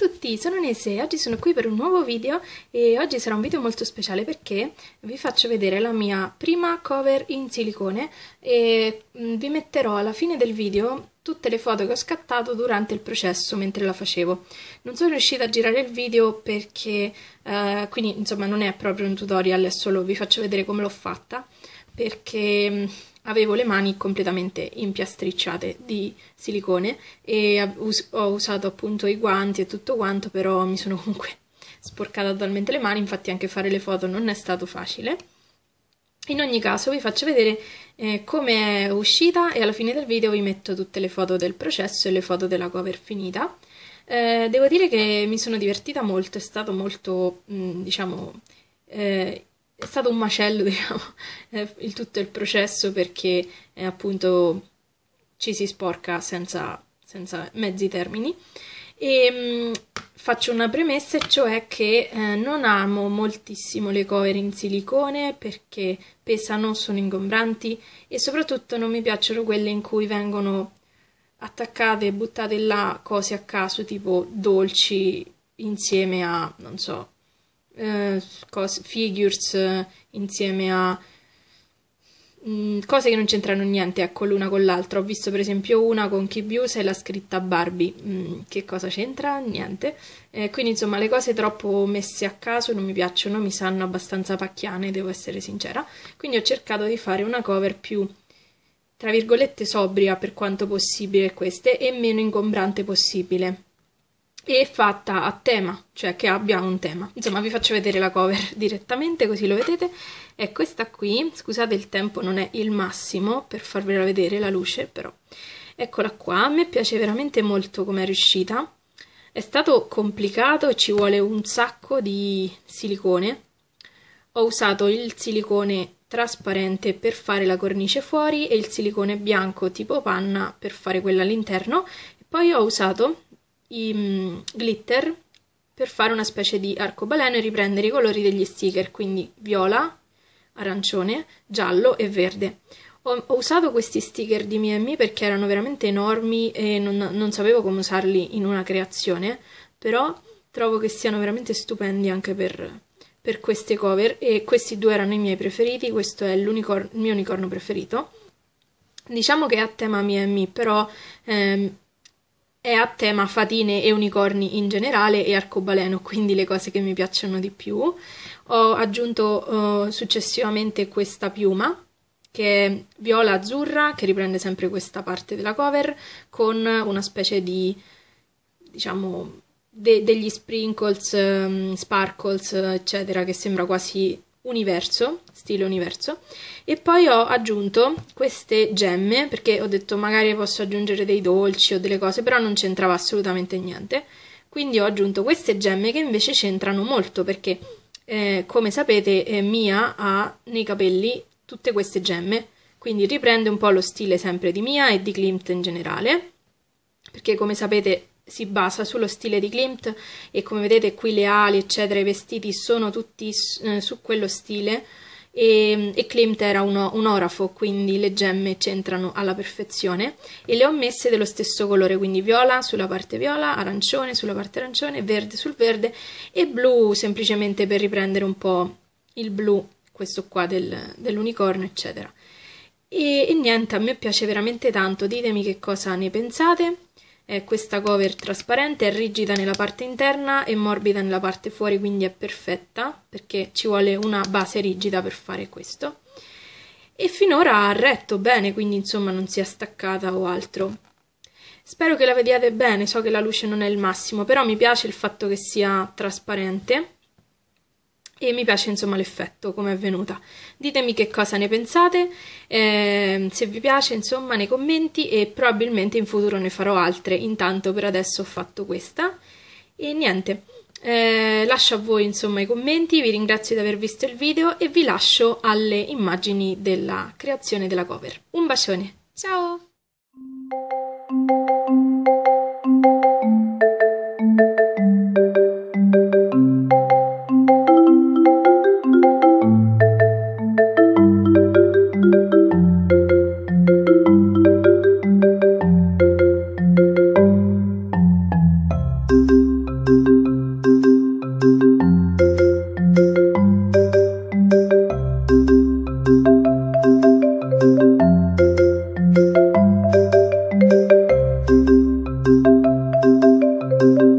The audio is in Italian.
tutti, sono Nese, e oggi sono qui per un nuovo video e oggi sarà un video molto speciale perché vi faccio vedere la mia prima cover in silicone e mm, vi metterò alla fine del video tutte le foto che ho scattato durante il processo mentre la facevo. Non sono riuscita a girare il video perché, eh, quindi insomma non è proprio un tutorial, è solo vi faccio vedere come l'ho fatta perché mm, avevo le mani completamente impiastricciate di silicone e ho usato appunto i guanti e tutto quanto, però mi sono comunque sporcata totalmente le mani, infatti anche fare le foto non è stato facile. In ogni caso vi faccio vedere eh, come è uscita e alla fine del video vi metto tutte le foto del processo e le foto della cover finita. Eh, devo dire che mi sono divertita molto, è stato molto, mh, mm, diciamo, eh, è stato un macello, diciamo, il tutto il processo perché eh, appunto ci si sporca senza, senza mezzi termini. E ehm, mh, faccio una premessa, cioè che eh, non amo moltissimo le cover in silicone perché pesano, sono ingombranti e soprattutto non mi piacciono quelle in cui vengono attaccate e buttate là cose a caso, tipo dolci insieme a, non so, eh, cose, figures insieme a mm, cose che non c'entrano niente ecco l'una con l'altra ho visto per esempio una con Kibius e la scritta Barbie mh, mm, che cosa c'entra? niente eh, quindi insomma le cose troppo messe a caso non mi piacciono mi sanno abbastanza pacchiane devo essere sincera quindi ho cercato di fare una cover più tra virgolette sobria per quanto possibile queste e meno ingombrante possibile e fatta a tema, cioè che abbia un tema. Insomma, vi faccio vedere la cover direttamente così lo vedete. È questa qui, scusate il tempo non è il massimo per farvela vedere la luce, però eccola qua. A me piace veramente molto come è riuscita. È stato complicato, ci vuole un sacco di silicone. Ho usato il silicone trasparente per fare la cornice fuori e il silicone bianco tipo panna per fare quella all'interno. Poi ho usato i mm, glitter per fare una specie di arcobaleno e riprendere i colori degli sticker, quindi viola, arancione, giallo e verde. Ho, ho usato questi sticker di Miami perché erano veramente enormi e non, non sapevo come usarli in una creazione, però trovo che siano veramente stupendi anche per, per queste cover e questi due erano i miei preferiti, questo è il mio unicorno preferito. Diciamo che è a tema Miami, però ehm, è a tema fatine e unicorni in generale e arcobaleno, quindi le cose che mi piacciono di più. Ho aggiunto uh, successivamente questa piuma che è viola azzurra che riprende sempre questa parte della cover con una specie di diciamo de- degli sprinkles, um, sparkles, eccetera, che sembra quasi universo, stile universo, e poi ho aggiunto queste gemme perché ho detto magari posso aggiungere dei dolci o delle cose, però non c'entrava assolutamente niente. Quindi ho aggiunto queste gemme che invece c'entrano molto perché, eh, come sapete, eh, Mia ha nei capelli tutte queste gemme, quindi riprende un po' lo stile sempre di Mia e di Klimt in generale, perché come sapete si basa sullo stile di Klimt e come vedete qui le ali, eccetera, i vestiti sono tutti eh, su quello stile e, e Klimt era uno, un orafo, quindi le gemme c'entrano alla perfezione e le ho messe dello stesso colore, quindi viola sulla parte viola, arancione sulla parte arancione, verde sul verde e blu semplicemente per riprendere un po' il blu, questo qua del, dell'unicorno, eccetera. E, e niente, a me piace veramente tanto, ditemi che cosa ne pensate è questa cover trasparente, è rigida nella parte interna e morbida nella parte fuori, quindi è perfetta perché ci vuole una base rigida per fare questo. E finora ha retto bene, quindi insomma non si è staccata o altro. Spero che la vediate bene, so che la luce non è il massimo, però mi piace il fatto che sia trasparente e mi piace insomma l'effetto come è venuta ditemi che cosa ne pensate eh, se vi piace insomma nei commenti e probabilmente in futuro ne farò altre intanto per adesso ho fatto questa e niente eh, lascio a voi insomma i commenti vi ringrazio di aver visto il video e vi lascio alle immagini della creazione della cover un bacione ciao Thank you.